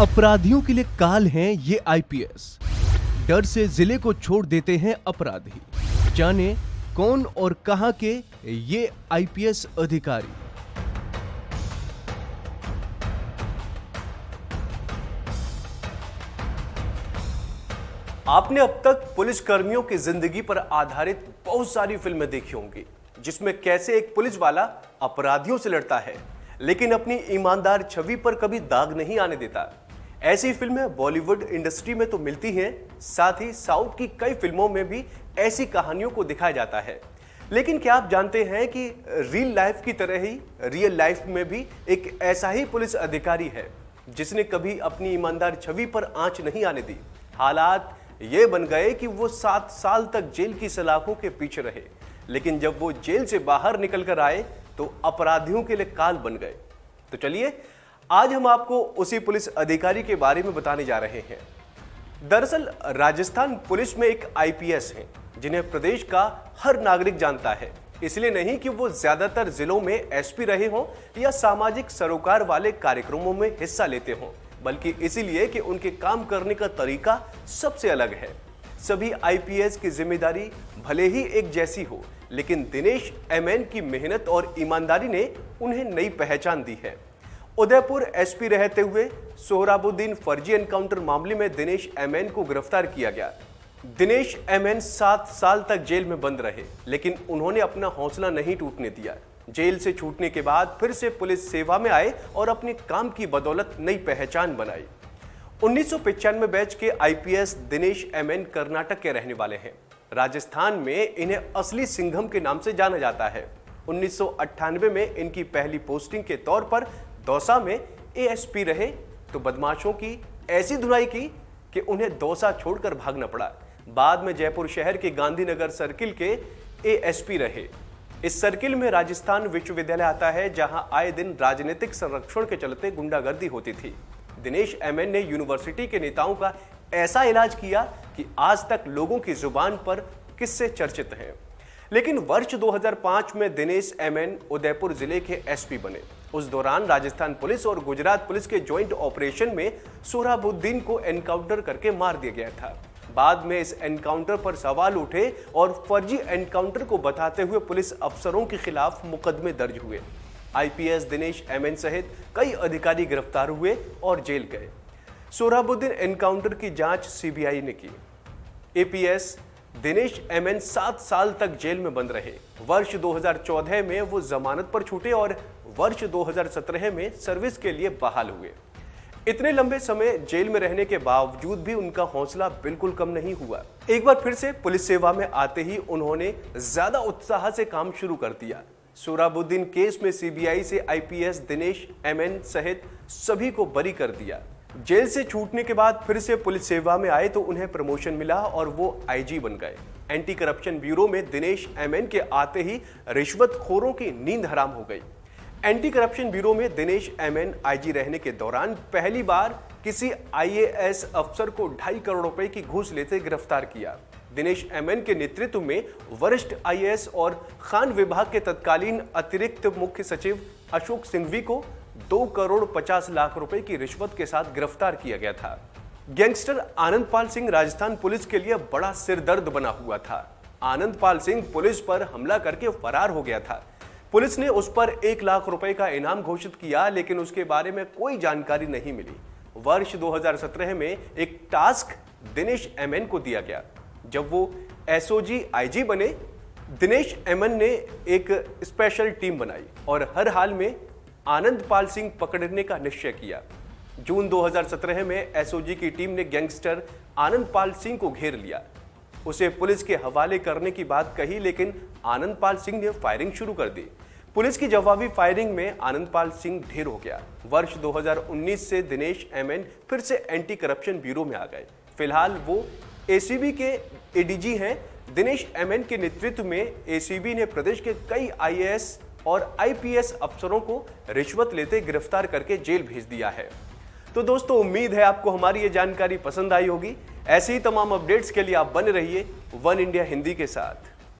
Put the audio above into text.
अपराधियों के लिए काल हैं ये आईपीएस डर से जिले को छोड़ देते हैं अपराधी जाने कौन और कहा के ये आईपीएस अधिकारी आपने अब तक पुलिस कर्मियों की जिंदगी पर आधारित बहुत सारी फिल्में देखी होंगी जिसमें कैसे एक पुलिस वाला अपराधियों से लड़ता है लेकिन अपनी ईमानदार छवि पर कभी दाग नहीं आने देता ऐसी फिल्में बॉलीवुड इंडस्ट्री में तो मिलती हैं साथ ही साउथ की कई फिल्मों में भी ऐसी कहानियों को दिखाया जाता है लेकिन क्या आप जानते हैं कि रियल लाइफ की तरह ही रियल लाइफ में भी एक ऐसा ही पुलिस अधिकारी है जिसने कभी अपनी ईमानदार छवि पर आंच नहीं आने दी हालात ये बन गए कि वो सात साल तक जेल की सलाखों के पीछे रहे लेकिन जब वो जेल से बाहर निकलकर आए तो अपराधियों के लिए काल बन गए तो चलिए आज हम आपको उसी पुलिस अधिकारी के बारे में बताने जा रहे हैं दरअसल राजस्थान पुलिस में एक आईपीएस है जिन्हें प्रदेश का हर नागरिक जानता है इसलिए नहीं कि वो ज्यादातर जिलों में एसपी रहे हों या सामाजिक सरोकार वाले कार्यक्रमों में हिस्सा लेते हों बल्कि इसीलिए कि उनके काम करने का तरीका सबसे अलग है सभी आईपीएस की जिम्मेदारी भले ही एक जैसी हो लेकिन दिनेश एमएन की मेहनत और ईमानदारी ने उन्हें नई पहचान दी है उदयपुर एसपी रहते हुए सोहराबुद्दीन फर्जी एनकाउंटर मामले में दिनेश एमएन को गिरफ्तार किया गया दिनेश एमएन सात साल तक जेल में बंद रहे लेकिन उन्होंने अपना हौसला नहीं टूटने दिया जेल से छूटने के बाद फिर से पुलिस सेवा में आए और अपने काम की बदौलत नई पहचान बनाई उन्नीस बैच के आईपीएस दिनेश एमएन कर्नाटक के रहने वाले हैं राजस्थान में इन्हें असली सिंघम के नाम से जाना जाता है उन्नीस में इनकी पहली पोस्टिंग के तौर पर दौसा में एएसपी रहे तो बदमाशों की ऐसी धुनाई की कि उन्हें दौसा छोड़कर भागना पड़ा बाद में जयपुर शहर के गांधीनगर सर्किल के एएसपी रहे इस सर्किल में राजस्थान विश्वविद्यालय आता है जहां आए दिन राजनीतिक संरक्षण के चलते गुंडागर्दी होती थी दिनेश एम ने यूनिवर्सिटी के नेताओं का ऐसा इलाज किया कि आज तक लोगों की जुबान पर किससे चर्चित हैं लेकिन वर्ष 2005 में दिनेश एमएन उदयपुर जिले के एसपी बने उस दौरान राजस्थान पुलिस और गुजरात पुलिस के ज्वाइंट ऑपरेशन में सोहराबुद्दीन को एनकाउंटर करके मार दिया गया था बाद में इस एनकाउंटर पर सवाल उठे और फर्जी एनकाउंटर को बताते हुए पुलिस अफसरों के खिलाफ मुकदमे दर्ज हुए आईपीएस दिनेश एमएन सहित कई अधिकारी गिरफ्तार हुए और जेल गए सोहराबुद्दीन एनकाउंटर की जांच सीबीआई ने की एपीएस दिनेश एम एन सात साल तक जेल में बंद रहे वर्ष 2014 में वो जमानत पर छूटे और वर्ष 2017 में सर्विस के लिए बहाल हुए इतने लंबे समय जेल में रहने के बावजूद भी उनका हौसला बिल्कुल कम नहीं हुआ एक बार फिर से पुलिस सेवा में आते ही उन्होंने ज्यादा उत्साह से काम शुरू कर दिया सोराबुद्दीन केस में सीबीआई से आईपीएस दिनेश एमएन सहित सभी को बरी कर दिया जेल से छूटने के बाद फिर से पुलिस सेवा में आए तो उन्हें प्रमोशन मिला और वो आईजी बन गए एंटी करप्शन ब्यूरो में दिनेश एमएन के आते ही रिश्वतखोरों की नींद हराम हो गई एंटी करप्शन ब्यूरो में दिनेश एमएन आईजी रहने के दौरान पहली बार किसी आईएएस अफसर को ढाई करोड़ रुपए की घूस लेते गिरफ्तार किया दिनेश एमएन के नेतृत्व में वरिष्ठ आईएएस और खान विभाग के तत्कालीन अतिरिक्त मुख्य सचिव अशोक सिंघवी को दो करोड़ पचास लाख रुपए की रिश्वत के साथ गिरफ्तार किया गया था गैंगस्टर आनंद पाल सिंह राजस्थान पुलिस के लिए बड़ा सिरदर्द बना हुआ था आनंद पाल सिंह पुलिस पर हमला करके फरार हो गया था पुलिस ने उस पर एक लाख रुपए का इनाम घोषित किया लेकिन उसके बारे में कोई जानकारी नहीं मिली वर्ष 2017 में एक टास्क दिनेश एमएन को दिया गया जब वो एसओजी आईजी बने दिनेश एमएन ने एक स्पेशल टीम बनाई और हर हाल में आनंद पाल सिंह पकड़ने का निश्चय किया जून 2017 में एसओजी की टीम ने गैंगस्टर आनंद पाल सिंह को घेर लिया उसे पुलिस के हवाले करने की बात कही लेकिन आनंद पाल सिंह ने फायरिंग शुरू कर दी पुलिस की जवाबी फायरिंग में आनंद पाल सिंह ढेर हो गया वर्ष 2019 से दिनेश एम फिर से एंटी करप्शन ब्यूरो में आ गए फिलहाल वो एसीबी के एडीजी हैं दिनेश एमएन के नेतृत्व में एसीबी ने प्रदेश के कई आईएएस और आईपीएस अफसरों को रिश्वत लेते गिरफ्तार करके जेल भेज दिया है तो दोस्तों उम्मीद है आपको हमारी ये जानकारी पसंद आई होगी ऐसे ही तमाम अपडेट्स के लिए आप बने रहिए वन इंडिया हिंदी के साथ